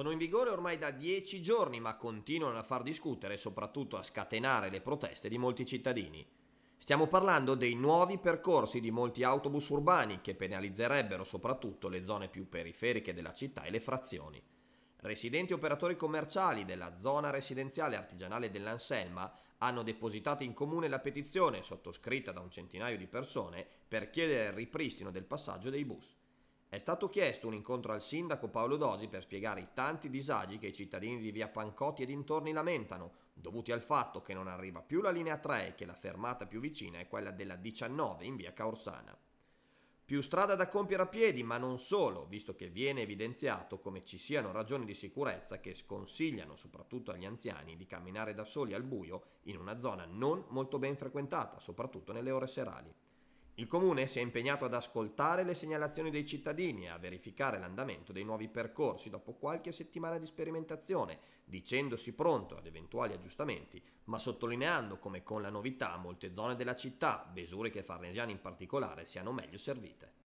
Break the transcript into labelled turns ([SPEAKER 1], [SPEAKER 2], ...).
[SPEAKER 1] Sono in vigore ormai da dieci giorni ma continuano a far discutere e soprattutto a scatenare le proteste di molti cittadini. Stiamo parlando dei nuovi percorsi di molti autobus urbani che penalizzerebbero soprattutto le zone più periferiche della città e le frazioni. Residenti e operatori commerciali della zona residenziale artigianale dell'Anselma hanno depositato in comune la petizione sottoscritta da un centinaio di persone per chiedere il ripristino del passaggio dei bus. È stato chiesto un incontro al sindaco Paolo Dosi per spiegare i tanti disagi che i cittadini di via Pancotti e dintorni lamentano, dovuti al fatto che non arriva più la linea 3 e che la fermata più vicina è quella della 19 in via Caorsana. Più strada da compiere a piedi, ma non solo, visto che viene evidenziato come ci siano ragioni di sicurezza che sconsigliano soprattutto agli anziani di camminare da soli al buio in una zona non molto ben frequentata, soprattutto nelle ore serali. Il comune si è impegnato ad ascoltare le segnalazioni dei cittadini e a verificare l'andamento dei nuovi percorsi dopo qualche settimana di sperimentazione, dicendosi pronto ad eventuali aggiustamenti, ma sottolineando come con la novità molte zone della città, Besurica che Farnesiani in particolare, siano meglio servite.